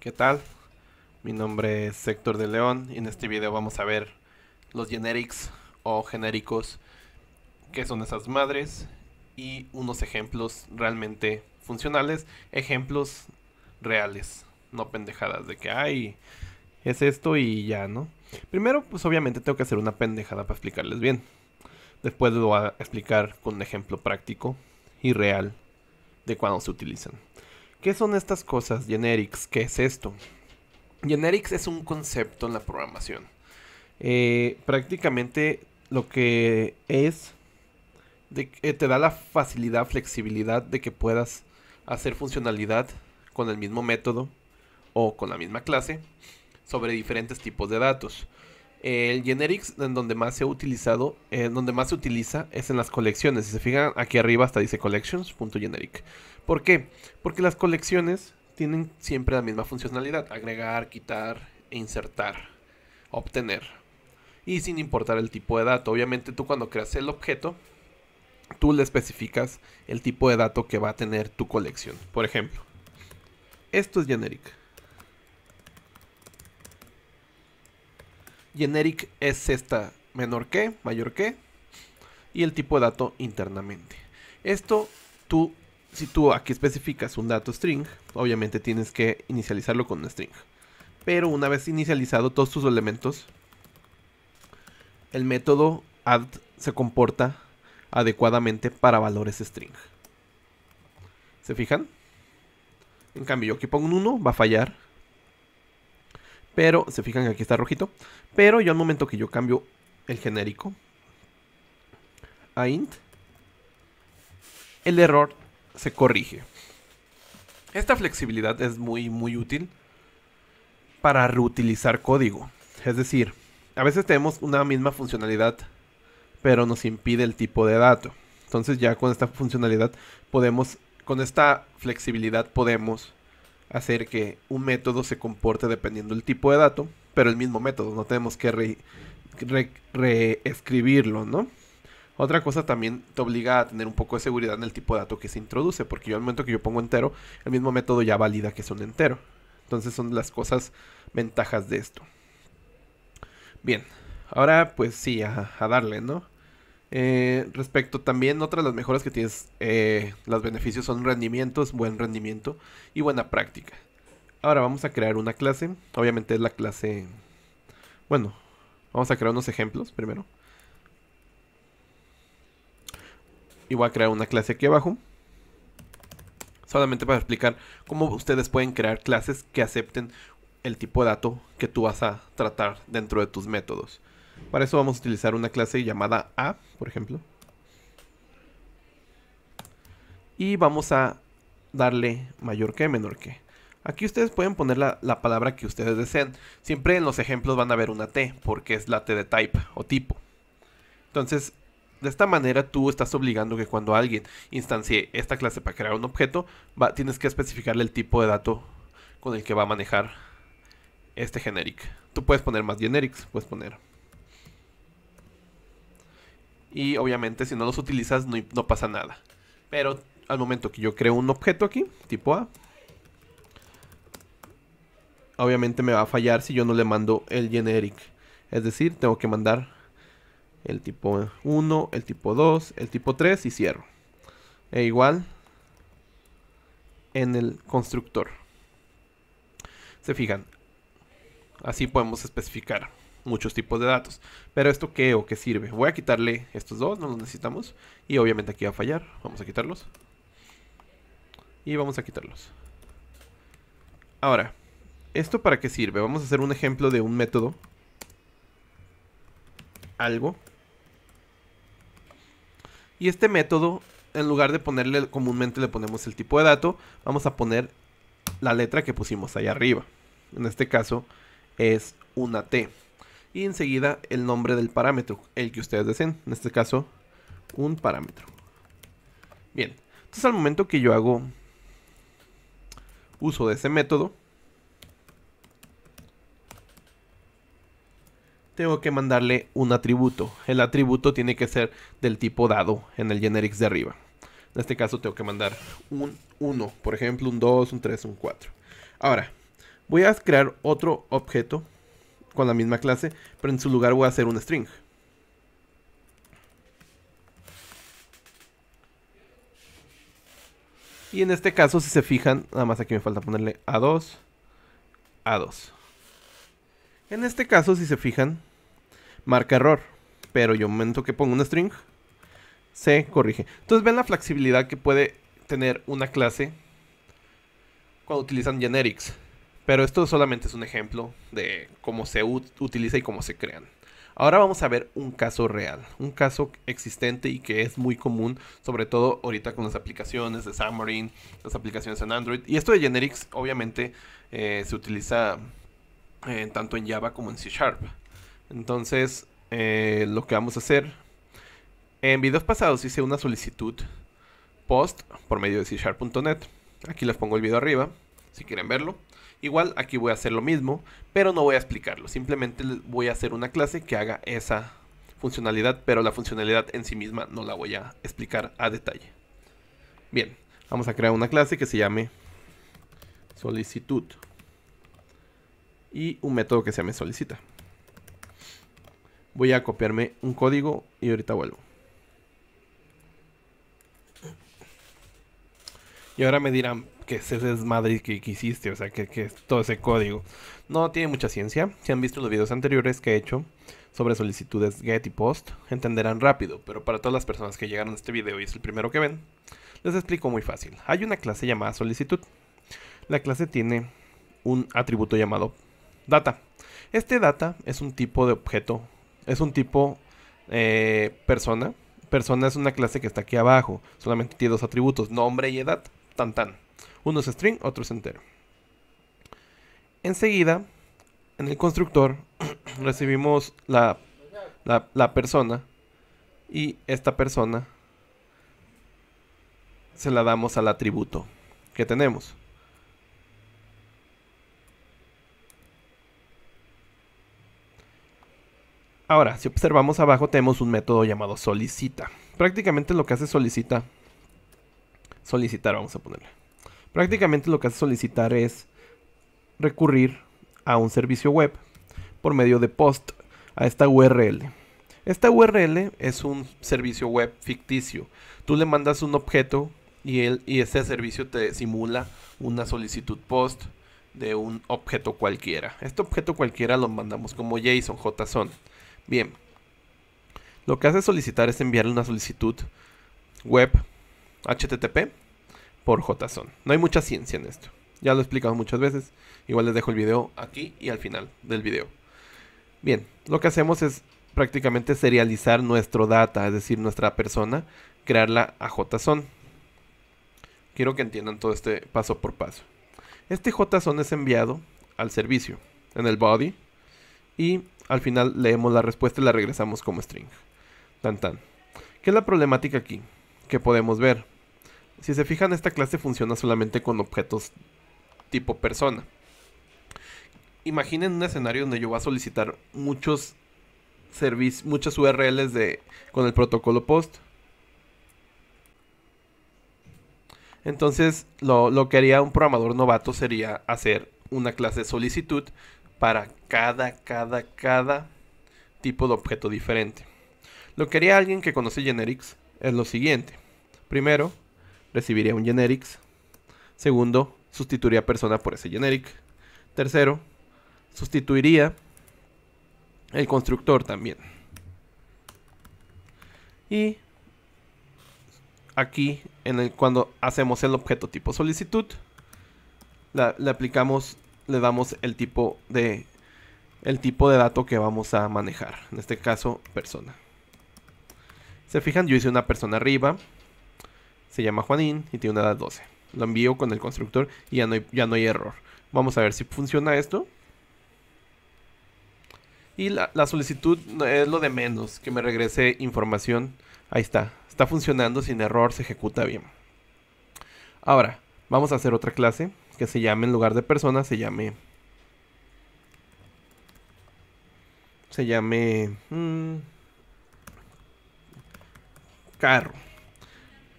¿Qué tal? Mi nombre es Héctor de León y en este video vamos a ver los generics o genéricos, qué son esas madres y unos ejemplos realmente funcionales, ejemplos reales, no pendejadas de que hay es esto y ya, ¿no? Primero, pues obviamente tengo que hacer una pendejada para explicarles bien. Después lo voy a explicar con un ejemplo práctico y real de cuándo se utilizan. ¿Qué son estas cosas? Generics, ¿qué es esto? Generics es un concepto en la programación. Eh, prácticamente lo que es, eh, te da la facilidad, flexibilidad de que puedas hacer funcionalidad con el mismo método o con la misma clase sobre diferentes tipos de datos. El generics en donde más se ha utilizado, donde más se utiliza es en las colecciones. Si se fijan, aquí arriba hasta dice collections.generic. ¿Por qué? Porque las colecciones tienen siempre la misma funcionalidad. Agregar, quitar, insertar, obtener. Y sin importar el tipo de dato. Obviamente tú cuando creas el objeto, tú le especificas el tipo de dato que va a tener tu colección. Por ejemplo, esto es generic. Generic es esta menor que, mayor que. Y el tipo de dato internamente. Esto tú, si tú aquí especificas un dato string, obviamente tienes que inicializarlo con un string. Pero una vez inicializado todos tus elementos, el método add se comporta adecuadamente para valores string. ¿Se fijan? En cambio, yo aquí pongo un 1, va a fallar pero se fijan que aquí está rojito. Pero yo al momento que yo cambio el genérico a int, el error se corrige. Esta flexibilidad es muy, muy útil para reutilizar código. Es decir, a veces tenemos una misma funcionalidad, pero nos impide el tipo de dato. Entonces ya con esta funcionalidad podemos, con esta flexibilidad podemos hacer que un método se comporte dependiendo del tipo de dato, pero el mismo método, no tenemos que reescribirlo, ¿no? Otra cosa también te obliga a tener un poco de seguridad en el tipo de dato que se introduce, porque yo al momento que yo pongo entero, el mismo método ya valida que es un entero. Entonces son las cosas ventajas de esto. Bien, ahora pues sí, a darle, ¿no? Eh, respecto también, otra de las mejoras que tienes, eh, los beneficios son rendimientos, buen rendimiento y buena práctica. Ahora vamos a crear una clase, obviamente es la clase... Bueno, vamos a crear unos ejemplos primero. Y voy a crear una clase aquí abajo. Solamente para explicar cómo ustedes pueden crear clases que acepten el tipo de dato que tú vas a tratar dentro de tus métodos. Para eso vamos a utilizar una clase llamada A, por ejemplo. Y vamos a darle mayor que, menor que. Aquí ustedes pueden poner la, palabra que ustedes deseen. Siempre en los ejemplos van a ver una T, porque es la T de type o tipo. Entonces, de esta manera tú estás obligando que cuando alguien instancie esta clase para crear un objeto, tienes que especificarle el tipo de dato con el que va a manejar este generic. Tú puedes poner más generics, puedes poner y obviamente si no los utilizas no, pasa nada. Pero al momento que yo creo un objeto aquí, tipo A, obviamente me va a fallar si yo no le mando el generic. Es decir, tengo que mandar el tipo 1, el tipo 2, el tipo 3 y cierro. E igual en el constructor. Se fijan, así podemos especificar muchos tipos de datos. Pero esto qué o qué sirve? Voy a quitarle estos dos, no los necesitamos. Y obviamente aquí va a fallar. Vamos a quitarlos. Y vamos a quitarlos. Ahora, ¿esto para qué sirve? Vamos a hacer un ejemplo de un método. Algo. Y este método, en lugar de ponerle comúnmente le ponemos el tipo de dato, vamos a poner la letra que pusimos ahí arriba. En este caso es una T y enseguida el nombre del parámetro, el que ustedes deseen, en este caso un parámetro. Bien, entonces al momento que yo hago uso de ese método, tengo que mandarle un atributo. El atributo tiene que ser del tipo dado en el generics de arriba. En este caso tengo que mandar un 1, por ejemplo, un 2, un 3, un 4. Ahora, voy a crear otro objeto con la misma clase, pero en su lugar voy a hacer un string. Y en este caso, si se fijan, nada más aquí me falta ponerle A2, A2. En este caso, si se fijan, marca error. Pero yo momento que pongo un string, se corrige. Entonces ven la flexibilidad que puede tener una clase cuando utilizan generics. Pero esto solamente es un ejemplo de cómo se utiliza y cómo se crean. Ahora vamos a ver un caso real, un caso existente y que es muy común, sobre todo ahorita con las aplicaciones de Xamarin, las aplicaciones en Android. Y esto de Generics obviamente eh, se utiliza eh, tanto en Java como en C Sharp. Entonces, eh, lo que vamos a hacer, en videos pasados hice una solicitud post por medio de C Sharp.net. Aquí les pongo el video arriba, si quieren verlo. Igual aquí voy a hacer lo mismo, pero no voy a explicarlo. Simplemente voy a hacer una clase que haga esa funcionalidad, pero la funcionalidad en sí misma no la voy a explicar a detalle. Bien, vamos a crear una clase que se llame solicitud y un método que se llame solicita. Voy a copiarme un código y ahorita vuelvo. Y ahora me dirán que ese es que, que hiciste, o sea, que, todo ese código. No tiene mucha ciencia. Si han visto los videos anteriores que he hecho sobre solicitudes GET y POST, entenderán rápido, pero para todas las personas que llegaron a este video y es el primero que ven, les explico muy fácil. Hay una clase llamada solicitud. La clase tiene un atributo llamado data. Este data es un tipo de objeto, es un tipo eh, persona. Persona es una clase que está aquí abajo, solamente tiene dos atributos, nombre y edad tan tan. Uno es string, otro es entero. Enseguida, en el constructor, recibimos la, la, la persona y esta persona se la damos al atributo que tenemos. Ahora, si observamos abajo, tenemos un método llamado solicita. Prácticamente lo que hace solicita solicitar, vamos a ponerle. Prácticamente lo que hace solicitar es recurrir a un servicio web por medio de post a esta URL. Esta URL es un servicio web ficticio. Tú le mandas un objeto y, él, y ese servicio te simula una solicitud post de un objeto cualquiera. Este objeto cualquiera lo mandamos como JSON, JSON. Bien. Lo que hace solicitar es enviar una solicitud web HTTP por JSON. No hay mucha ciencia en esto. Ya lo he explicado muchas veces. Igual les dejo el video aquí y al final del video. Bien, lo que hacemos es prácticamente serializar nuestro data, es decir, nuestra persona, crearla a JSON. Quiero que entiendan todo este paso por paso. Este JSON es enviado al servicio, en el body, y al final leemos la respuesta y la regresamos como string. Tan tan. ¿Qué es la problemática aquí? que podemos ver. Si se fijan, esta clase funciona solamente con objetos tipo persona. Imaginen un escenario donde yo voy a solicitar muchos servicios, muchas URLs de, con el protocolo POST. Entonces, lo, lo que haría un programador novato sería hacer una clase de solicitud para cada, cada, cada tipo de objeto diferente. Lo que haría alguien que conoce Generics es lo siguiente. Primero, recibiría un generics. Segundo, sustituiría persona por ese generic. Tercero, sustituiría el constructor también. Y aquí, en cuando hacemos el objeto tipo solicitud, le aplicamos, le damos el tipo de el tipo de dato que vamos a manejar. En este caso, persona. Se fijan, yo hice una persona arriba. Se llama Juanín y tiene una edad 12. Lo envío con el constructor y ya no hay, ya no hay error. Vamos a ver si funciona esto. Y la, la, solicitud es lo de menos, que me regrese información. Ahí está, está funcionando sin error, se ejecuta bien. Ahora, vamos a hacer otra clase que se llame, en lugar de persona, se llame... Se llame... Mm, carro.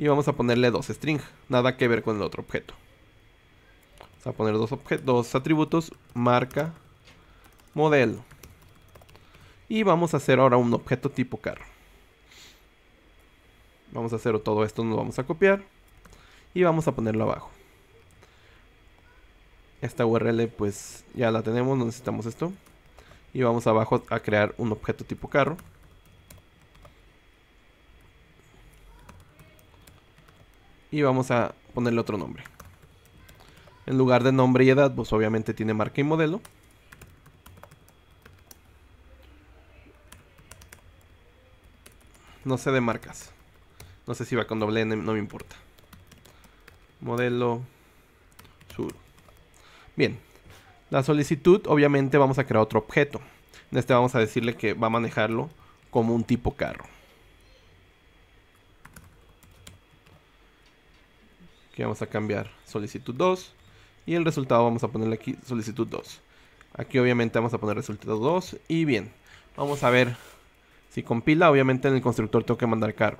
Y vamos a ponerle dos string, nada que ver con el otro objeto. Vamos a poner dos, dos atributos, marca, modelo. Y vamos a hacer ahora un objeto tipo carro. Vamos a hacer todo esto, nos vamos a copiar. Y vamos a ponerlo abajo. Esta URL pues ya la tenemos, no necesitamos esto. Y vamos abajo a crear un objeto tipo carro. Y vamos a ponerle otro nombre. En lugar de nombre y edad, pues obviamente tiene marca y modelo. No sé de marcas. No sé si va con doble N, no me importa. Modelo Bien. La solicitud, obviamente vamos a crear otro objeto. En este vamos a decirle que va a manejarlo como un tipo carro. que vamos a cambiar solicitud 2 y el resultado vamos a ponerle aquí solicitud 2. Aquí obviamente vamos a poner resultado 2 y bien, vamos a ver si compila, obviamente en el constructor tengo que mandar carro.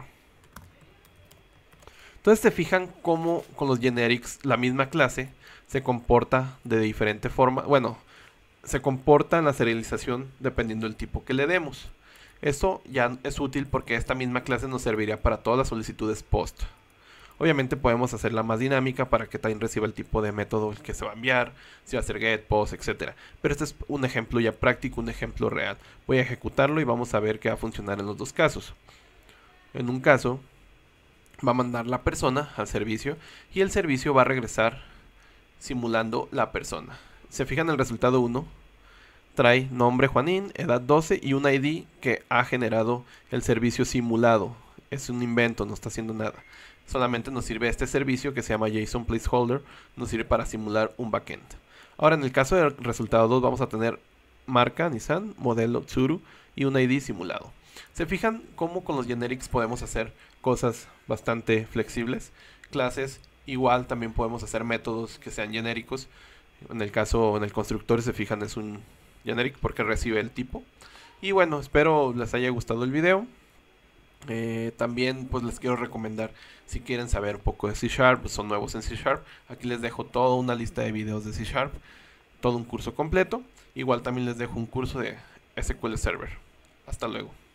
Entonces se fijan cómo con los generics la misma clase se comporta de diferente forma. Bueno, se comporta en la serialización dependiendo del tipo que le demos. Eso ya es útil porque esta misma clase nos serviría para todas las solicitudes post. Obviamente podemos hacerla más dinámica para que Time reciba el tipo de método que se va a enviar, si va a ser get, post, etc. Pero este es un ejemplo ya práctico, un ejemplo real. Voy a ejecutarlo y vamos a ver qué va a funcionar en los dos casos. En un caso, va a mandar la persona al servicio y el servicio va a regresar simulando la persona. Se fijan en el resultado 1, trae nombre Juanín, edad 12 y un ID que ha generado el servicio simulado. Es un invento, no está haciendo nada. Solamente nos sirve este servicio que se llama JSON Placeholder, nos sirve para simular un backend. Ahora en el caso del resultado 2 vamos a tener marca Nissan, modelo Tsuru y un ID simulado. Se fijan cómo con los generics podemos hacer cosas bastante flexibles. Clases igual también podemos hacer métodos que sean genéricos. En el caso, en el constructor se fijan es un generic porque recibe el tipo. Y bueno, espero les haya gustado el video. Eh, también pues les quiero recomendar si quieren saber un poco de C Sharp, pues, son nuevos en C Sharp, aquí les dejo toda una lista de videos de C Sharp, todo un curso completo, igual también les dejo un curso de SQL Server. Hasta luego.